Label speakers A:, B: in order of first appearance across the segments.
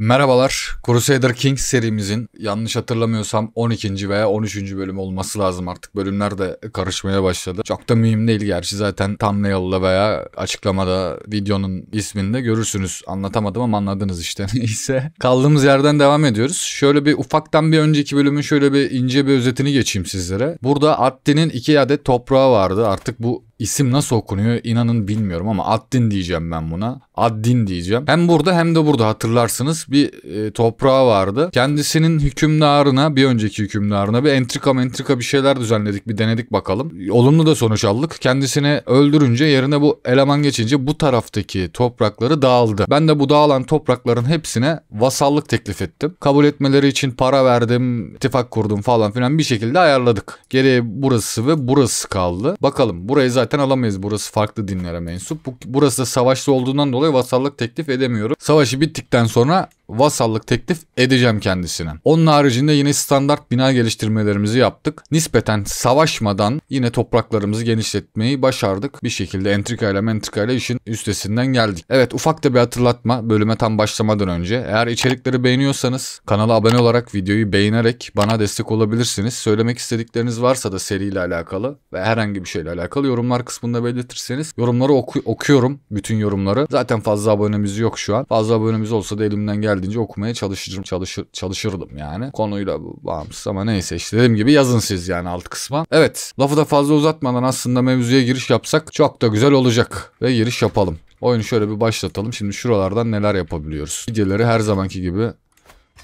A: Merhabalar. Crusader Kings serimizin yanlış hatırlamıyorsam 12. veya 13. bölüm olması lazım artık. Bölümler de karışmaya başladı. Çok da mühim değil gerçi zaten thumbnail'da veya açıklamada videonun isminde görürsünüz. Anlatamadım ama anladınız işte. Neyse. Kaldığımız yerden devam ediyoruz. Şöyle bir ufaktan bir önceki bölümün şöyle bir ince bir özetini geçeyim sizlere. Burada Addi'nin iki adet toprağı vardı. Artık bu İsim nasıl okunuyor inanın bilmiyorum ama Addin diyeceğim ben buna. Addin diyeceğim. Hem burada hem de burada hatırlarsınız bir e, toprağı vardı. Kendisinin hükümdarına bir önceki hükümdarına bir entrika entrika bir şeyler düzenledik bir denedik bakalım. Olumlu da sonuç aldık. Kendisini öldürünce yerine bu eleman geçince bu taraftaki toprakları dağıldı. Ben de bu dağılan toprakların hepsine vasallık teklif ettim. Kabul etmeleri için para verdim, ittifak kurdum falan filan bir şekilde ayarladık. Geriye burası ve burası kaldı. Bakalım burayı zaten zaten alamayız. Burası farklı dinlere mensup. Bu, burası da savaşlı olduğundan dolayı vasallık teklif edemiyorum. Savaşı bittikten sonra vasallık teklif edeceğim kendisine. Onun haricinde yine standart bina geliştirmelerimizi yaptık. Nispeten savaşmadan yine topraklarımızı genişletmeyi başardık. Bir şekilde entrikayla mentrikayla işin üstesinden geldik. Evet ufak da bir hatırlatma bölüme tam başlamadan önce. Eğer içerikleri beğeniyorsanız kanala abone olarak videoyu beğenerek bana destek olabilirsiniz. Söylemek istedikleriniz varsa da seriyle alakalı ve herhangi bir şeyle alakalı yorumlar yorumlar kısmında belirtirseniz yorumları oku okuyorum bütün yorumları. Zaten fazla abonemiz yok şu an. Fazla abonemiz olsa da elimden geldiğince okumaya çalışırım çalışır, çalışırdım yani. Konuyla bağımsız ama neyse işte dediğim gibi yazın siz yani alt kısma. Evet lafı da fazla uzatmadan aslında mevzuya giriş yapsak çok da güzel olacak ve giriş yapalım. Oyunu şöyle bir başlatalım. Şimdi şuralardan neler yapabiliyoruz? Videoları her zamanki gibi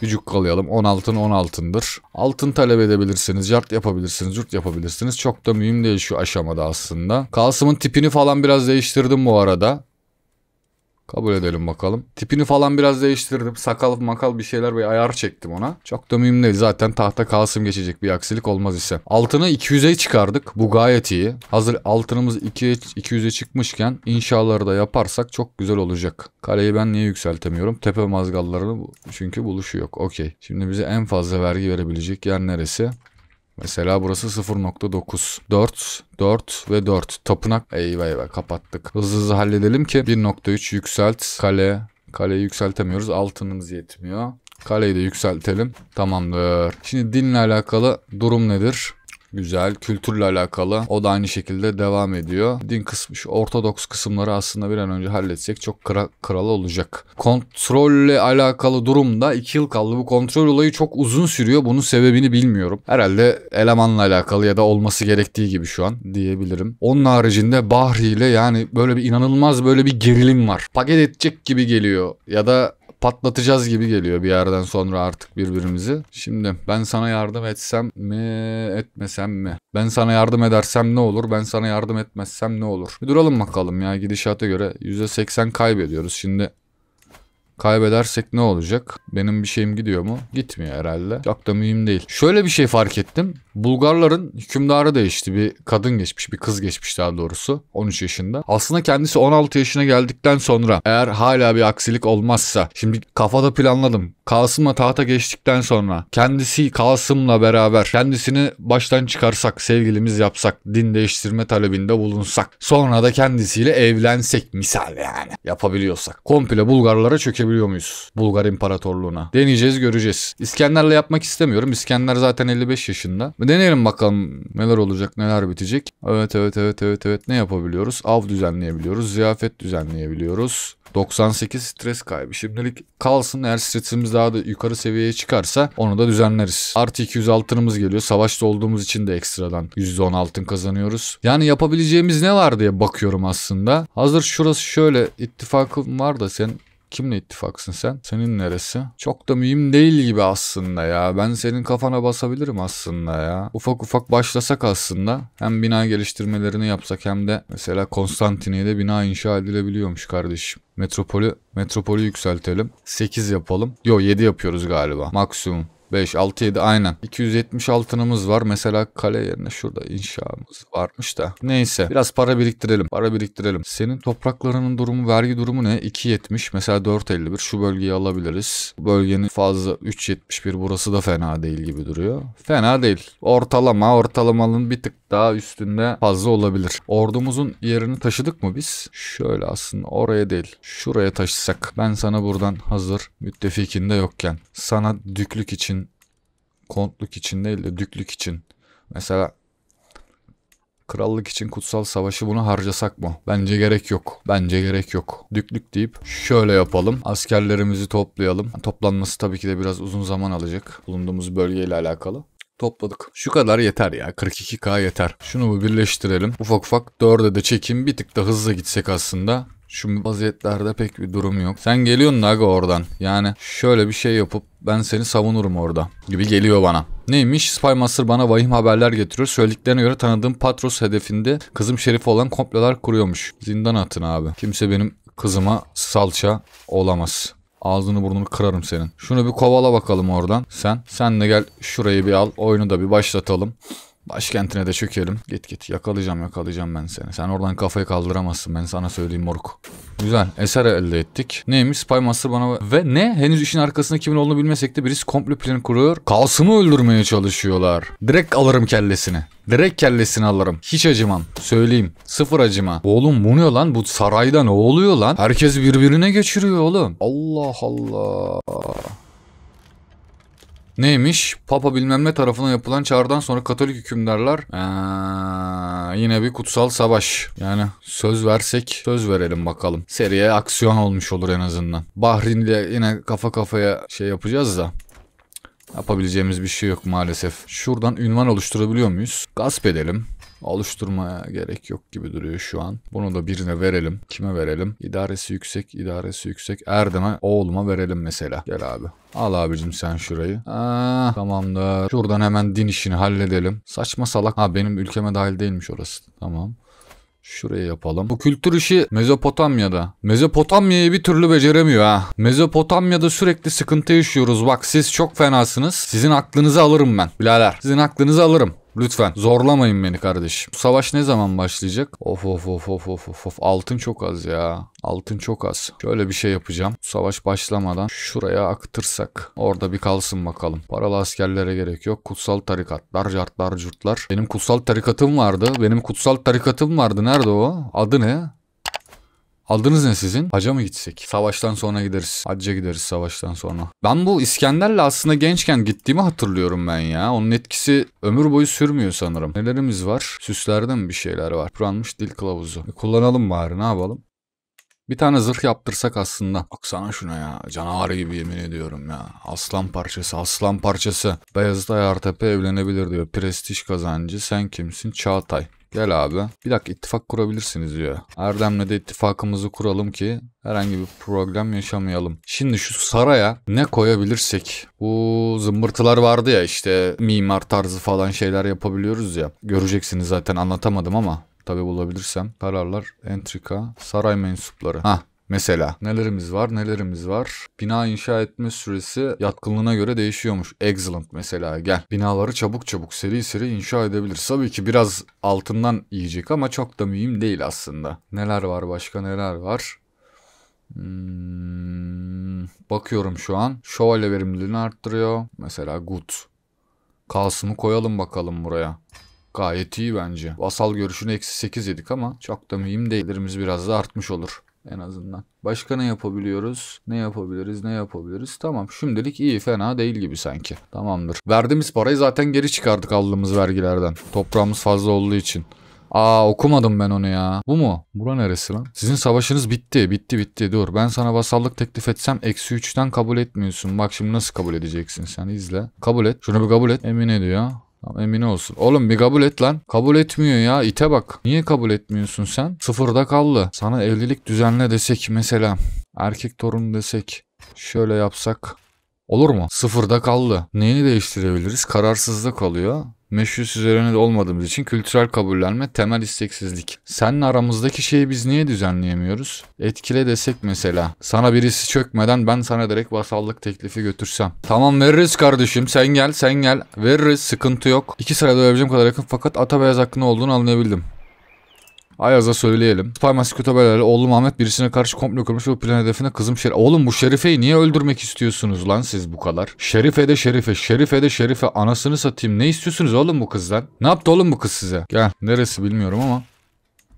A: gücük kalayalım. 16'ın 16'ındır. Altın talep edebilirsiniz. Yart yapabilirsiniz. Yurt yapabilirsiniz. Çok da mühim değil şu aşamada aslında. Kalsımın tipini falan biraz değiştirdim bu arada. Kabul edelim bakalım. Tipini falan biraz değiştirdim. Sakal makal bir şeyler ve ayar çektim ona. Çok da mühim değil. Zaten tahta kalsın geçecek bir aksilik olmaz ise. Altını 200'e çıkardık. Bu gayet iyi. Hazır altınımız 200'e çıkmışken inşaları da yaparsak çok güzel olacak. Kaleyi ben niye yükseltemiyorum? Tepe mazgallarını çünkü buluşu yok. Okey. Şimdi bize en fazla vergi verebilecek yer neresi? Mesela burası 0.9. 4, 4 ve 4. Tapınak. Eyvah eyvah kapattık. Hızlı hızlı halledelim ki 1.3 yükselt. Kale. Kaleyi yükseltemiyoruz. Altınımız yetmiyor. Kaleyi de yükseltelim. Tamamdır. Şimdi dinle alakalı durum nedir? Güzel. Kültürle alakalı. O da aynı şekilde devam ediyor. Din kısmı, Ortodoks kısımları aslında bir an önce halletsek çok kra kralı olacak. Kontrolle alakalı durumda 2 yıl kaldı. Bu kontrol olayı çok uzun sürüyor. Bunun sebebini bilmiyorum. Herhalde elemanla alakalı ya da olması gerektiği gibi şu an diyebilirim. Onun haricinde Bahri ile yani böyle bir inanılmaz böyle bir gerilim var. Paket edecek gibi geliyor. Ya da patlatacağız gibi geliyor bir yerden sonra artık birbirimizi. Şimdi ben sana yardım etsem mi etmesem mi? Ben sana yardım edersem ne olur? Ben sana yardım etmezsem ne olur? Bir duralım bakalım ya gidişata göre %80 kaybediyoruz. Şimdi Kaybedersek ne olacak? Benim bir şeyim gidiyor mu? Gitmiyor herhalde. Çok da mühim değil. Şöyle bir şey fark ettim. Bulgarların hükümdarı değişti. Bir kadın geçmiş, bir kız geçmiş daha doğrusu. 13 yaşında. Aslında kendisi 16 yaşına geldikten sonra eğer hala bir aksilik olmazsa şimdi kafada planladım. Kasım'la tahta geçtikten sonra kendisi Kasım'la beraber kendisini baştan çıkarsak, sevgilimiz yapsak, din değiştirme talebinde bulunsak, sonra da kendisiyle evlensek misal yani yapabiliyorsak. Komple Bulgarlara çökebiliyor muyuz? Bulgar İmparatorluğuna. Deneyeceğiz, göreceğiz. İskender'le yapmak istemiyorum. İskender zaten 55 yaşında. Deneyelim bakalım neler olacak neler bitecek. Evet evet evet evet evet ne yapabiliyoruz? Av düzenleyebiliyoruz. Ziyafet düzenleyebiliyoruz. 98 stres kaybı. Şimdilik kalsın eğer stresimiz daha da yukarı seviyeye çıkarsa onu da düzenleriz. Artı 200 altınımız geliyor. Savaşta olduğumuz için de ekstradan %10 altın kazanıyoruz. Yani yapabileceğimiz ne var diye bakıyorum aslında. Hazır şurası şöyle ittifakım var da sen Kimle ittifaksın sen? Senin neresi? Çok da mühim değil gibi aslında ya. Ben senin kafana basabilirim aslında ya. Ufak ufak başlasak aslında. Hem bina geliştirmelerini yapsak hem de mesela Konstantiniye'de bina inşa edilebiliyormuş kardeşim. Metropolü, metropolü yükseltelim. 8 yapalım. Yo 7 yapıyoruz galiba. Maksimum. 5, 6, 7 aynen. 270 altınımız var. Mesela kale yerine şurada inşamız varmış da. Neyse biraz para biriktirelim. Para biriktirelim. Senin topraklarının durumu, vergi durumu ne? 2.70 mesela 4.51 şu bölgeyi alabiliriz. Bölgenin fazla 3.71 burası da fena değil gibi duruyor. Fena değil. Ortalama ortalamanın bir tık daha üstünde fazla olabilir. Ordumuzun yerini taşıdık mı biz? Şöyle aslında oraya değil. Şuraya taşısak. Ben sana buradan hazır müttefikinde yokken sana düklük için kontluk için değil de düklük için. Mesela krallık için kutsal savaşı bunu harcasak mı? Bence gerek yok. Bence gerek yok. Düklük deyip şöyle yapalım. Askerlerimizi toplayalım. Toplanması tabii ki de biraz uzun zaman alacak. Bulunduğumuz bölgeyle alakalı topladık. Şu kadar yeter ya. 42K yeter. Şunu bir birleştirelim. Ufak ufak 4'e de çekin. Bir tık da hızlı gitsek aslında şu vaziyetlerde pek bir durum yok. Sen geliyorsun Naga oradan. Yani şöyle bir şey yapıp ben seni savunurum orada gibi geliyor bana. Neymiş? Spymaster bana vahim haberler getiriyor. Söylediklerine göre tanıdığım Patros hedefinde kızım Şerif olan komplolar kuruyormuş. Zindan atın abi. Kimse benim kızıma salça olamaz. Ağzını burnunu kırarım senin. Şunu bir kovala bakalım oradan. Sen. Sen de gel şurayı bir al. Oyunu da bir başlatalım. Başkentine de çökelim. Git git yakalayacağım yakalayacağım ben seni. Sen oradan kafayı kaldıramazsın ben sana söyleyeyim moruk. Güzel eser elde ettik. Neymiş Spy Master bana ve ne henüz işin arkasında kimin olduğunu bilmesek de birisi komple plan kuruyor. Kalsımı öldürmeye çalışıyorlar. Direkt alırım kellesini. Direkt kellesini alırım. Hiç acımam. Söyleyeyim. Sıfır acıma. Oğlum bu ne lan? Bu sarayda ne oluyor lan? Herkes birbirine geçiriyor oğlum. Allah Allah. Neymiş? Papa bilmem ne tarafından yapılan çağrıdan sonra Katolik hükümdarlar ee, yine bir kutsal savaş. Yani söz versek söz verelim bakalım. Seriye aksiyon olmuş olur en azından. Bahrin'le yine kafa kafaya şey yapacağız da. Yapabileceğimiz bir şey yok maalesef. Şuradan ünvan oluşturabiliyor muyuz? Gasp edelim. Alıştırmaya gerek yok gibi duruyor şu an. Bunu da birine verelim. Kime verelim? İdaresi yüksek, idaresi yüksek. Erdem'e oğluma verelim mesela. Gel abi. Al abicim sen şurayı. Aa, ah, tamamdır. Şuradan hemen din işini halledelim. Saçma salak. Ha benim ülkeme dahil değilmiş orası. Tamam. Şuraya yapalım. Bu kültür işi Mezopotamya'da. Mezopotamya'yı bir türlü beceremiyor ha. Mezopotamya'da sürekli sıkıntı yaşıyoruz. Bak siz çok fenasınız. Sizin aklınızı alırım ben. Bilader sizin aklınızı alırım. Lütfen zorlamayın beni kardeş. Bu savaş ne zaman başlayacak? Of of of of of of of. Altın çok az ya. Altın çok az. Şöyle bir şey yapacağım. savaş başlamadan şuraya aktırsak. Orada bir kalsın bakalım. Paralı askerlere gerek yok. Kutsal tarikatlar, cartlar, curtlar. Benim kutsal tarikatım vardı. Benim kutsal tarikatım vardı. Nerede o? Adı ne? Aldınız ne sizin? Haca mı gitsek? Savaştan sonra gideriz. Hacca gideriz savaştan sonra. Ben bu İskender'le aslında gençken gittiğimi hatırlıyorum ben ya. Onun etkisi ömür boyu sürmüyor sanırım. Nelerimiz var? Süslerde mi bir şeyler var? Kuranmış dil kılavuzu. E, kullanalım bari ne yapalım? Bir tane zırh yaptırsak aslında. Baksana şuna ya. Canavar gibi yemin ediyorum ya. Aslan parçası, aslan parçası. Beyazıt Ayartepe evlenebilir diyor. Prestij kazancı. Sen kimsin? Çağatay. Gel abi. Bir dakika ittifak kurabilirsiniz diyor. Erdem'le de ittifakımızı kuralım ki herhangi bir problem yaşamayalım. Şimdi şu saraya ne koyabilirsek. Bu zımbırtılar vardı ya işte mimar tarzı falan şeyler yapabiliyoruz ya. Göreceksiniz zaten anlatamadım ama. Tabi bulabilirsem. Kararlar, entrika, saray mensupları. Hah Mesela nelerimiz var nelerimiz var. Bina inşa etme süresi yatkınlığına göre değişiyormuş. Excellent mesela gel. Binaları çabuk çabuk seri seri inşa edebilir Tabii ki biraz altından yiyecek ama çok da mühim değil aslında. Neler var başka neler var. Hmm, bakıyorum şu an. Şövalye verimliliğini arttırıyor. Mesela good. Kalsını koyalım bakalım buraya. Gayet iyi bence. Vasal görüşünü eksi 8 yedik ama çok da mühim değillerimiz biraz da artmış olur en azından. Başka ne yapabiliyoruz? Ne yapabiliriz? Ne yapabiliriz? Tamam şimdilik iyi fena değil gibi sanki. Tamamdır. Verdiğimiz parayı zaten geri çıkardık aldığımız vergilerden. Toprağımız fazla olduğu için. Aa okumadım ben onu ya. Bu mu? Bura neresi lan? Sizin savaşınız bitti. Bitti bitti. Dur ben sana vasallık teklif etsem eksi 3'ten kabul etmiyorsun. Bak şimdi nasıl kabul edeceksin sen izle. Kabul et. Şunu bir kabul et. Emin ediyor emin Emine olsun. Oğlum bir kabul et lan. Kabul etmiyor ya. İte bak. Niye kabul etmiyorsun sen? Sıfırda kaldı. Sana evlilik düzenle desek mesela. Erkek torun desek. Şöyle yapsak. Olur mu? Sıfırda kaldı. Neyi değiştirebiliriz? Kararsızlık oluyor. Meşhur üzerine olmadığımız için kültürel kabullenme temel isteksizlik. Senin aramızdaki şeyi biz niye düzenleyemiyoruz? Etkile desek mesela. Sana birisi çökmeden ben sana direkt vasallık teklifi götürsem. Tamam veririz kardeşim sen gel sen gel. Veririz sıkıntı yok. İki sırada ölebileceğim kadar yakın fakat Atabeyaz hakkında olduğunu anlayabildim. Ayaz'a söyleyelim. Farmasi kütüphaneleri oğlum Ahmet birisine karşı komplo kurmuş ve plan hedefine kızım Şerife. Oğlum bu Şerife'yi niye öldürmek istiyorsunuz lan siz bu kadar? Şerife de Şerife, Şerife de Şerife anasını satayım. Ne istiyorsunuz oğlum bu kızdan? Ne yaptı oğlum bu kız size? Gel neresi bilmiyorum ama.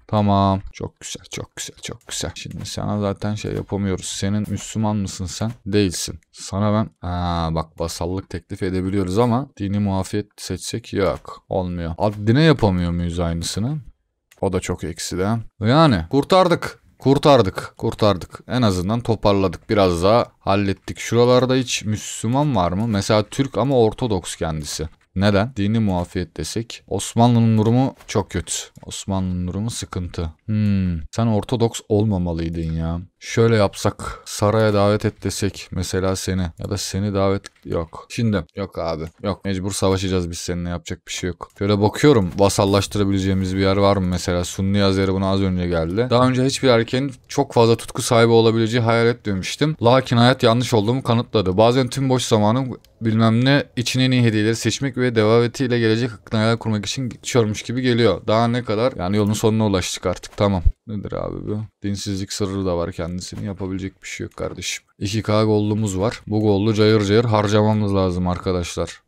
A: Tamam. Çok güzel, çok güzel, çok güzel. Şimdi sana zaten şey yapamıyoruz. Senin Müslüman mısın sen? Değilsin. Sana ben Aa, bak basallık teklif edebiliyoruz ama dini muafiyet seçsek yok. Olmuyor. Adine yapamıyor muyuz aynısını? O da çok eksi de. Yani kurtardık. Kurtardık, kurtardık. En azından toparladık. Biraz daha hallettik. Şuralarda hiç Müslüman var mı? Mesela Türk ama Ortodoks kendisi. Neden? Dini muafiyet desek. Osmanlı'nın durumu çok kötü. Osmanlı'nın durumu sıkıntı. Hmm. Sen Ortodoks olmamalıydın ya şöyle yapsak saraya davet et mesela seni ya da seni davet yok. Şimdi yok abi yok mecbur savaşacağız biz seninle yapacak bir şey yok. Şöyle bakıyorum vasallaştırabileceğimiz bir yer var mı mesela Sunni Azeri buna az önce geldi. Daha önce hiçbir erkeğin çok fazla tutku sahibi olabileceği hayal etmemiştim. Lakin hayat yanlış olduğumu kanıtladı. Bazen tüm boş zamanım bilmem ne içine en iyi hediyeleri seçmek ve devametiyle gelecek hakkında hayal kurmak için geçiyormuş gibi geliyor. Daha ne kadar yani yolun sonuna ulaştık artık tamam. Nedir abi bu? Dinsizlik sırrı da var Kendisini yapabilecek bir şey yok kardeşim. 2K gollumuz var. Bu gollu cayır cayır harcamamız lazım arkadaşlar.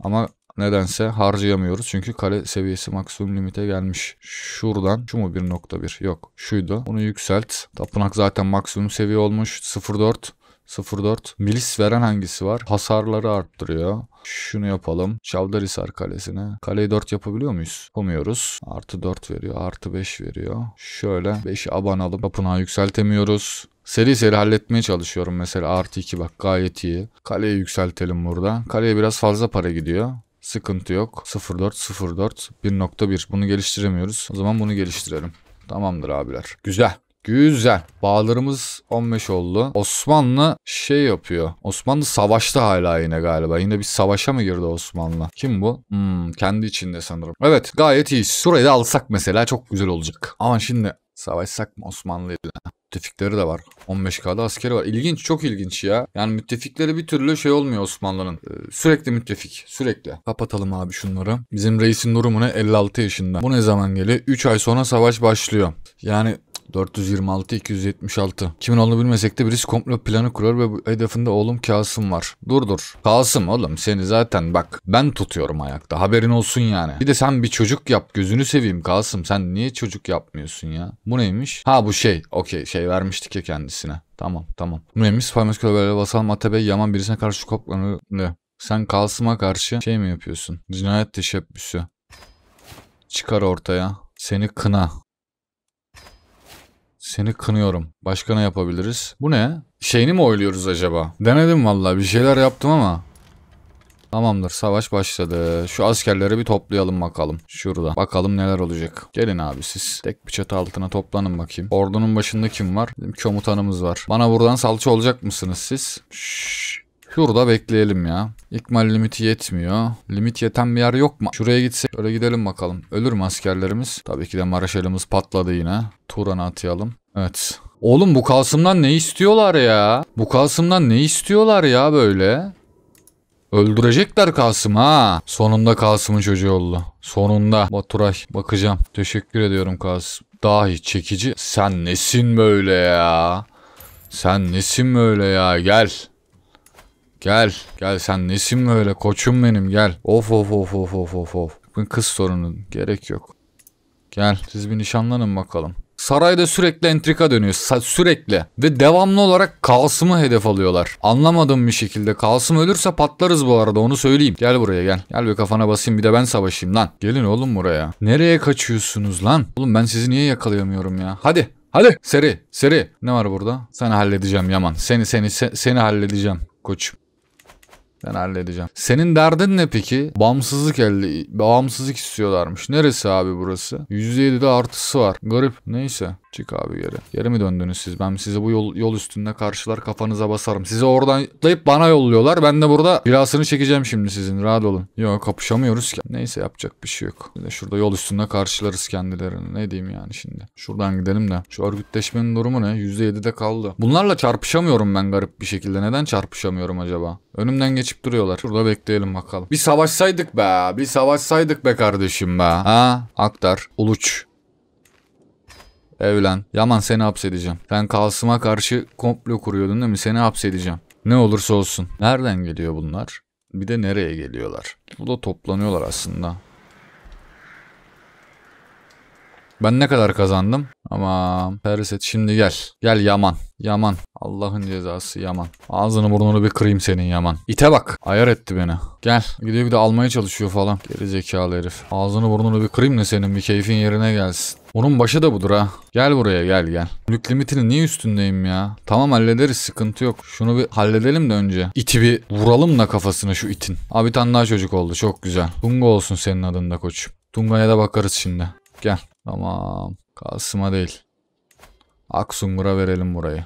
A: Ama Nedense harcayamıyoruz. Çünkü kale seviyesi maksimum limite gelmiş. Şuradan şu mu 1.1? Yok. Şuydu. Bunu yükselt. Tapınak zaten maksimum seviye olmuş. 0.4. 0.4. Milis veren hangisi var? Hasarları arttırıyor. Şunu yapalım. Şavdarisar kalesine. Kaleyi 4 yapabiliyor muyuz? Yapamıyoruz. Artı 4 veriyor. Artı 5 veriyor. Şöyle 5'i abanalım. Tapınağı yükseltemiyoruz. Seri seri halletmeye çalışıyorum mesela artı 2 bak gayet iyi. Kaleyi yükseltelim burada. Kaleye biraz fazla para gidiyor. Sıkıntı yok. 04 04 1.1 bunu geliştiremiyoruz. O zaman bunu geliştirelim. Tamamdır abiler. Güzel. Güzel. Bağlarımız 15 oldu. Osmanlı şey yapıyor. Osmanlı savaşta hala yine galiba. Yine bir savaşa mı girdi Osmanlı? Kim bu? Hmm, kendi içinde sanırım. Evet gayet iyi. Şurayı da alsak mesela çok güzel olacak. Ama şimdi savaşsak mı Osmanlı ile? Müttefikleri de var. 15K'da askeri var. İlginç, çok ilginç ya. Yani müttefikleri bir türlü şey olmuyor Osmanlı'nın. Ee, sürekli müttefik, sürekli. Kapatalım abi şunları. Bizim reisin durumu ne? 56 yaşında. Bu ne zaman geliyor? 3 ay sonra savaş başlıyor. Yani 426 276. Kimin olduğunu bilmesek de birisi komplo planı kurar ve bu hedefinde oğlum Kasım var. Dur dur. Kasım oğlum seni zaten bak ben tutuyorum ayakta. Haberin olsun yani. Bir de sen bir çocuk yap. Gözünü seveyim Kasım. Sen niye çocuk yapmıyorsun ya? Bu neymiş? Ha bu şey. Okey şey vermiştik ya kendisine. Tamam tamam. Bu neymiş? Spymas Kölber'le Vasal Matebe Yaman birisine karşı koplanıyor. Sen Kasım'a karşı şey mi yapıyorsun? Cinayet teşebbüsü. Çıkar ortaya. Seni kına. Seni kınıyorum. Başka ne yapabiliriz? Bu ne? Şeyini mi oyluyoruz acaba? Denedim valla bir şeyler yaptım ama. Tamamdır savaş başladı. Şu askerleri bir toplayalım bakalım. Şurada. Bakalım neler olacak. Gelin abi siz. Tek bir çatı altına toplanın bakayım. Ordunun başında kim var? Bizim komutanımız var. Bana buradan salça olacak mısınız siz? Şşş. Şurada bekleyelim ya. İkmal limiti yetmiyor. Limit yeten bir yer yok mu? Şuraya gitsek. Şöyle gidelim bakalım. Ölür mü askerlerimiz? Tabii ki de Maraşelimiz patladı yine. Turan'a atayalım. Evet. Oğlum bu Kasım'dan ne istiyorlar ya? Bu Kasım'dan ne istiyorlar ya böyle? Öldürecekler Kasım ha. Sonunda Kasım'ın çocuğu oldu. Sonunda. Baturay bakacağım. Teşekkür ediyorum Kasım. Dahi çekici. Sen nesin böyle ya? Sen nesin böyle ya? Gel. Gel. Gel sen nesin böyle koçum benim gel. Of of of of of of of. Bu kız sorunu gerek yok. Gel siz bir nişanlanın bakalım. Sarayda sürekli entrika dönüyor. Sa- sürekli. Ve devamlı olarak Kalsımı hedef alıyorlar. Anlamadığım bir şekilde. Kalsım ölürse patlarız bu arada onu söyleyeyim. Gel buraya gel. Gel bir kafana basayım bir de ben savaşayım lan. Gelin oğlum buraya. Nereye kaçıyorsunuz lan? Oğlum ben sizi niye yakalayamıyorum ya? Hadi. Hadi seri seri ne var burada? Seni halledeceğim Yaman. Seni seni se- seni halledeceğim koçum. Ben halledeceğim. Senin derdin ne peki? Bağımsızlık elde. Bağımsızlık istiyorlarmış. Neresi abi burası? %7'de artısı var. Garip. Neyse. Çık abi geri. Geri mi döndünüz siz? Ben sizi bu yol, yol üstünde karşılar kafanıza basarım. Sizi oradan atlayıp bana yolluyorlar. Ben de burada birasını çekeceğim şimdi sizin. Rahat olun. Yok kapışamıyoruz ki. Neyse yapacak bir şey yok. Biz şurada yol üstünde karşılarız kendilerini. Ne diyeyim yani şimdi. Şuradan gidelim de. Şu örgütleşmenin durumu ne? %7'de kaldı. Bunlarla çarpışamıyorum ben garip bir şekilde. Neden çarpışamıyorum acaba? Önümden geçip duruyorlar. Şurada bekleyelim bakalım. Bir savaşsaydık be. Bir savaşsaydık be kardeşim be. Ha? Aktar. Uluç. Evlen. Yaman seni hapsedeceğim. Sen kalsıma karşı komplo kuruyordun değil mi? Seni hapsedeceğim. Ne olursa olsun. Nereden geliyor bunlar? Bir de nereye geliyorlar? Bu da toplanıyorlar aslında. Ben ne kadar kazandım? Ama Periset şimdi gel. Gel Yaman. Yaman. Allah'ın cezası Yaman. Ağzını burnunu bir kırayım senin Yaman. İte bak. Ayar etti beni. Gel. Gidiyor bir de almaya çalışıyor falan. Geri zekalı herif. Ağzını burnunu bir kırayım da senin bir keyfin yerine gelsin. Onun başı da budur ha. Gel buraya gel gel. Yük limitini niye üstündeyim ya? Tamam hallederiz sıkıntı yok. Şunu bir halledelim de önce. İti bir vuralım da kafasına şu itin. Abi bir tane daha çocuk oldu çok güzel. Tunga olsun senin adında koç. Tunga'ya da bakarız şimdi. Gel. Tamam. Kasım'a değil. Aksungur'a verelim burayı.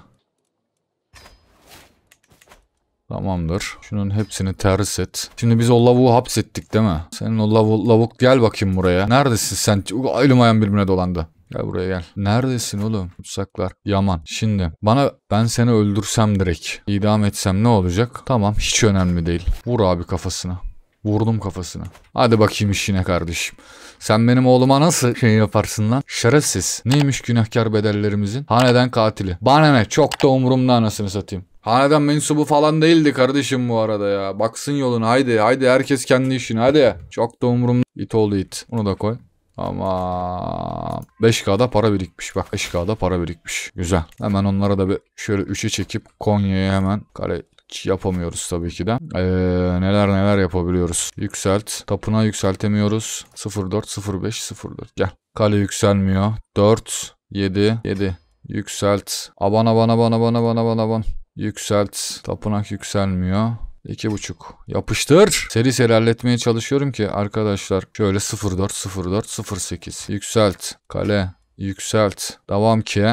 A: Tamamdır. Şunun hepsini terhis et. Şimdi biz o lavuğu hapsettik değil mi? Senin o lavu, lavuk gel bakayım buraya. Neredesin sen? Elim ayağım birbirine dolandı. Gel buraya gel. Neredesin oğlum? Tutsaklar. Yaman. Şimdi bana ben seni öldürsem direkt. İdam etsem ne olacak? Tamam hiç önemli değil. Vur abi kafasına. Vurdum kafasına. Hadi bakayım işine kardeşim. Sen benim oğluma nasıl şey yaparsın lan? Şerefsiz. Neymiş günahkar bedellerimizin? Haneden katili. Bana ne? Çok da umurumda anasını satayım. Hanedan mensubu falan değildi kardeşim bu arada ya. Baksın yolun haydi haydi herkes kendi işini hadi. Çok da umurumda. İt oldu it. Bunu da koy. Ama 5K'da para birikmiş. Bak 5K'da para birikmiş. Güzel. Hemen onlara da bir şöyle 3'e çekip Konya'ya hemen kale yapamıyoruz tabii ki de. Ee, neler neler yapabiliyoruz. Yükselt. Tapına yükseltemiyoruz. 04 05 04. Gel. Kale yükselmiyor. 4 7 7 yükselt. Aban aban aban aban aban aban aban. Yükselt. Tapınak yükselmiyor. İki buçuk. Yapıştır. Seri seri halletmeye çalışıyorum ki arkadaşlar. Şöyle 04, 04, 08. Yükselt. Kale. Yükselt. Devam ki.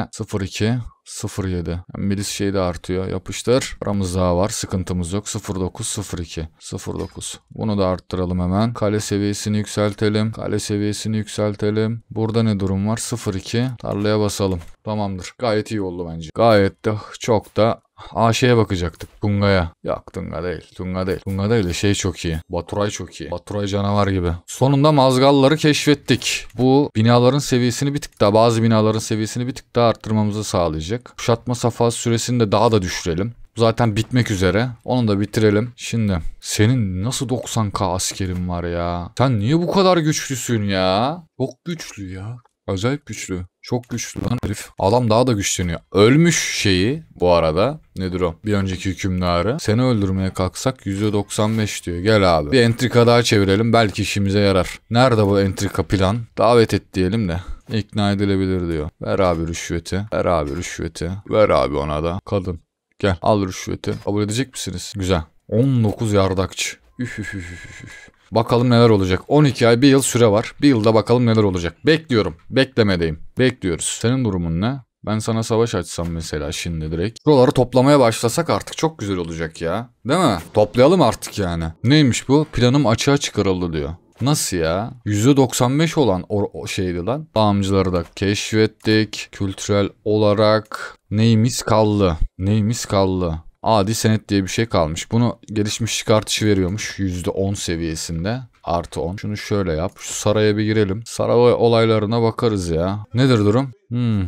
A: 02. 07. Milis şey de artıyor. Yapıştır. Paramız daha var. Sıkıntımız yok. 09 02. 09. Bunu da arttıralım hemen. Kale seviyesini yükseltelim. Kale seviyesini yükseltelim. Burada ne durum var? 02. Tarlaya basalım. Tamamdır. Gayet iyi oldu bence. Gayet de çok da AŞ'ye bakacaktık. Tunga'ya. Yok Tunga değil. Tunga değil. Tunga değil de şey çok iyi. Baturay çok iyi. Baturay canavar gibi. Sonunda mazgalları keşfettik. Bu binaların seviyesini bir tık daha bazı binaların seviyesini bir tık daha arttırmamızı sağlayacak gelecek. Kuşatma safhası süresini de daha da düşürelim. Zaten bitmek üzere. Onu da bitirelim. Şimdi senin nasıl 90k askerin var ya? Sen niye bu kadar güçlüsün ya? Çok güçlü ya. Acayip güçlü. Çok güçlü lan herif. Adam daha da güçleniyor. Ölmüş şeyi bu arada. Nedir o? Bir önceki hükümdarı. Seni öldürmeye kalksak %95 diyor. Gel abi. Bir entrika daha çevirelim. Belki işimize yarar. Nerede bu entrika plan? Davet et diyelim de ikna edilebilir diyor. Ver abi rüşveti. Ver abi rüşveti. Ver abi ona da. Kadın. Gel al rüşveti. Kabul edecek misiniz? Güzel. 19 yardakçı. Üf üf üf üf Bakalım neler olacak. 12 ay bir yıl süre var. Bir yılda bakalım neler olacak. Bekliyorum. Beklemedeyim. Bekliyoruz. Senin durumun ne? Ben sana savaş açsam mesela şimdi direkt. Şuraları toplamaya başlasak artık çok güzel olacak ya. Değil mi? Toplayalım artık yani. Neymiş bu? Planım açığa çıkarıldı diyor. Nasıl ya? %95 olan o şeydi lan. Bağımcıları da keşfettik. Kültürel olarak neyimiz kaldı? Neyimiz kaldı? Adi senet diye bir şey kalmış. Bunu gelişmiş çıkartışı veriyormuş %10 seviyesinde artı 10. Şunu şöyle yap. Şu saraya bir girelim. Saray olaylarına bakarız ya. Nedir durum? Hmm.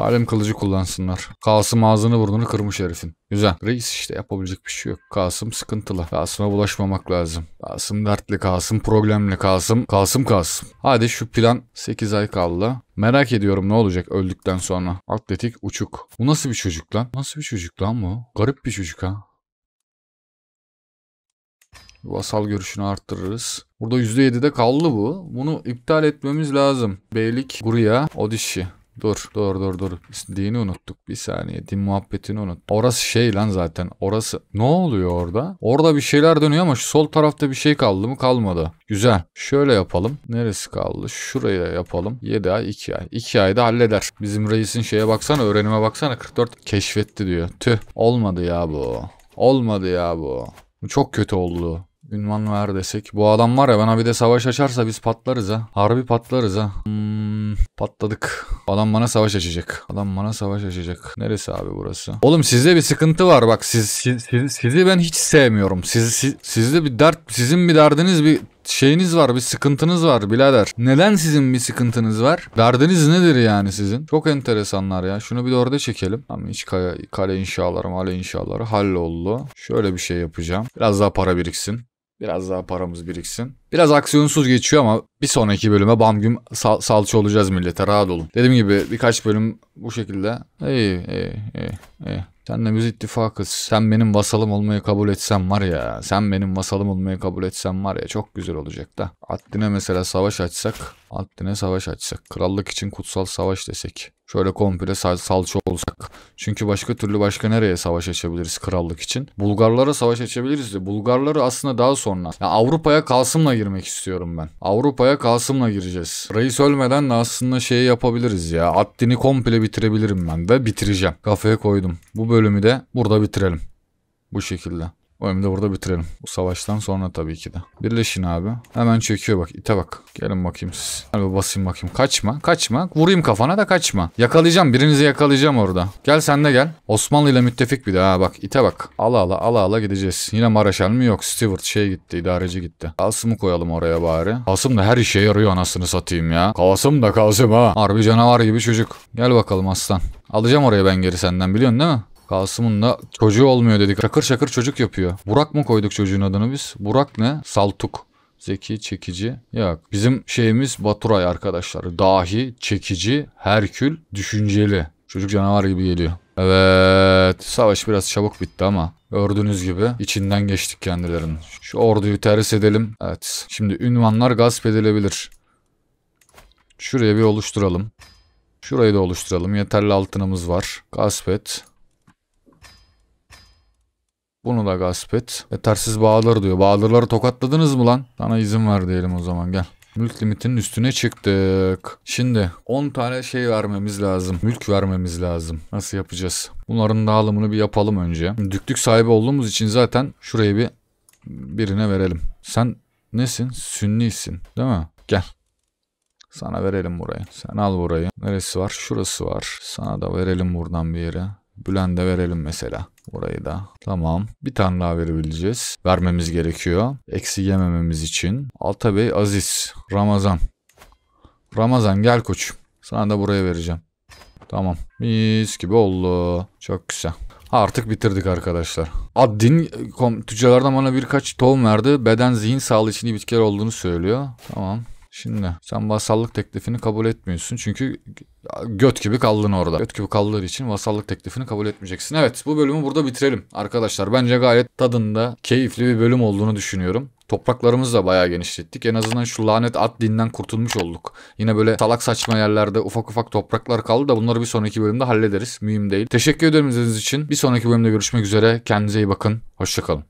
A: Kalem kılıcı kullansınlar. Kasım ağzını burnunu kırmış herifin. Güzel. Reis işte yapabilecek bir şey yok. Kasım sıkıntılı. Kasım'a bulaşmamak lazım. Kasım dertli, Kasım problemli, Kasım, Kasım Kasım. Hadi şu plan 8 ay kaldı. Merak ediyorum ne olacak öldükten sonra. Atletik uçuk. Bu nasıl bir çocuk lan? Nasıl bir çocuk lan bu? Garip bir çocuk ha. Vasal görüşünü arttırırız. Burada %7'de kaldı bu. Bunu iptal etmemiz lazım. Beylik, Guria, Odişi. Dur dur dur dur. Biz dini unuttuk bir saniye. Din muhabbetini unut. Orası şey lan zaten. Orası ne oluyor orada? Orada bir şeyler dönüyor ama şu sol tarafta bir şey kaldı mı? Kalmadı. Güzel. Şöyle yapalım. Neresi kaldı? Şuraya yapalım. 7 ay 2 ay. 2 ayda halleder. Bizim reisin şeye baksana öğrenime baksana 44 keşfetti diyor. Tüh olmadı ya bu. Olmadı ya bu. Çok kötü oldu. Ünvan ver desek. Bu adam var ya bana bir de savaş açarsa biz patlarız ha. Harbi patlarız ha. Hmm, patladık. Adam bana savaş açacak. Adam bana savaş açacak. Neresi abi burası? Oğlum sizde bir sıkıntı var bak. Siz, siz, siz sizi ben hiç sevmiyorum. Siz, siz sizde bir dert sizin bir derdiniz bir şeyiniz var bir sıkıntınız var birader. Neden sizin bir sıkıntınız var? Derdiniz nedir yani sizin? Çok enteresanlar ya. Şunu bir de orada çekelim. Tamam hiç kaya, kale inşaları male inşaları halloldu. Şöyle bir şey yapacağım. Biraz daha para biriksin. Biraz daha paramız biriksin. Biraz aksiyonsuz geçiyor ama bir sonraki bölüme bam gün sal- salça olacağız millete rahat olun. Dediğim gibi birkaç bölüm bu şekilde. İyi iyi iyi iyi. Senle biz ittifakız. Sen benim vasalım olmayı kabul etsen var ya. Sen benim vasalım olmayı kabul etsen var ya. Çok güzel olacak da. Addine mesela savaş açsak. Addine savaş açsak. Krallık için kutsal savaş desek. Şöyle komple sal salça olsak. Çünkü başka türlü başka nereye savaş açabiliriz krallık için? Bulgarlara savaş açabiliriz de. Bulgarları aslında daha sonra. Ya Avrupa'ya Kasım'la girmek istiyorum ben. Avrupa'ya Kasım'la gireceğiz. Reis ölmeden de aslında şeyi yapabiliriz ya. Addini komple bitirebilirim ben ve bitireceğim. Kafaya koydum. Bu bölümü de burada bitirelim. Bu şekilde. Oyunu da burada bitirelim. Bu savaştan sonra tabii ki de. Birleşin abi. Hemen çekiyor bak. İte bak. Gelin bakayım siz. Abi basayım bakayım. Kaçma. Kaçma. Vurayım kafana da kaçma. Yakalayacağım. Birinizi yakalayacağım orada. Gel sen de gel. Osmanlı ile müttefik bir de. Ha bak. İte bak. Ala ala ala ala gideceğiz. Yine Maraşal mı? Yok. Stewart şey gitti. idareci gitti. Kasım'ı koyalım oraya bari. Kasım da her işe yarıyor anasını satayım ya. Kasım da Kasım ha. Harbi canavar gibi çocuk. Gel bakalım aslan. Alacağım oraya ben geri senden biliyorsun değil mi? Kasım'ın da çocuğu olmuyor dedik. Şakır şakır çocuk yapıyor. Burak mı koyduk çocuğun adını biz? Burak ne? Saltuk. Zeki, çekici. Yok. Bizim şeyimiz Baturay arkadaşlar. Dahi, çekici, herkül, düşünceli. Çocuk canavar gibi geliyor. Evet. Savaş biraz çabuk bitti ama gördüğünüz gibi içinden geçtik kendilerinin. Şu orduyu terhis edelim. Evet. Şimdi ünvanlar gasp edilebilir. Şuraya bir oluşturalım. Şurayı da oluşturalım. Yeterli altınımız var. Gasp et. Bunu da gasp et. Yetersiz bağlar diyor. Bağlarları tokatladınız mı lan? Sana izin ver diyelim o zaman gel. Mülk limitinin üstüne çıktık. Şimdi 10 tane şey vermemiz lazım. Mülk vermemiz lazım. Nasıl yapacağız? Bunların dağılımını bir yapalım önce. Düklük sahibi olduğumuz için zaten şurayı bir birine verelim. Sen nesin? Sünnisin değil mi? Gel. Sana verelim burayı. Sen al burayı. Neresi var? Şurası var. Sana da verelim buradan bir yere. Bülent'e verelim mesela. Orayı da. Tamam. Bir tane daha verebileceğiz. Vermemiz gerekiyor. Eksi yemememiz için. Altabey Aziz. Ramazan. Ramazan gel koç, Sana da buraya vereceğim. Tamam. Mis gibi oldu. Çok güzel. Artık bitirdik arkadaşlar. Addin tüccarlardan bana birkaç tohum verdi. Beden zihin sağlığı için iyi bitkiler olduğunu söylüyor. Tamam. Şimdi sen vasallık teklifini kabul etmiyorsun çünkü göt gibi kaldın orada. Göt gibi kaldığın için vasallık teklifini kabul etmeyeceksin. Evet bu bölümü burada bitirelim arkadaşlar. Bence gayet tadında keyifli bir bölüm olduğunu düşünüyorum. Topraklarımızı da bayağı genişlettik. En azından şu lanet at dinden kurtulmuş olduk. Yine böyle salak saçma yerlerde ufak ufak topraklar kaldı da bunları bir sonraki bölümde hallederiz. Mühim değil. Teşekkür ederim izlediğiniz için. Bir sonraki bölümde görüşmek üzere. Kendinize iyi bakın. Hoşçakalın.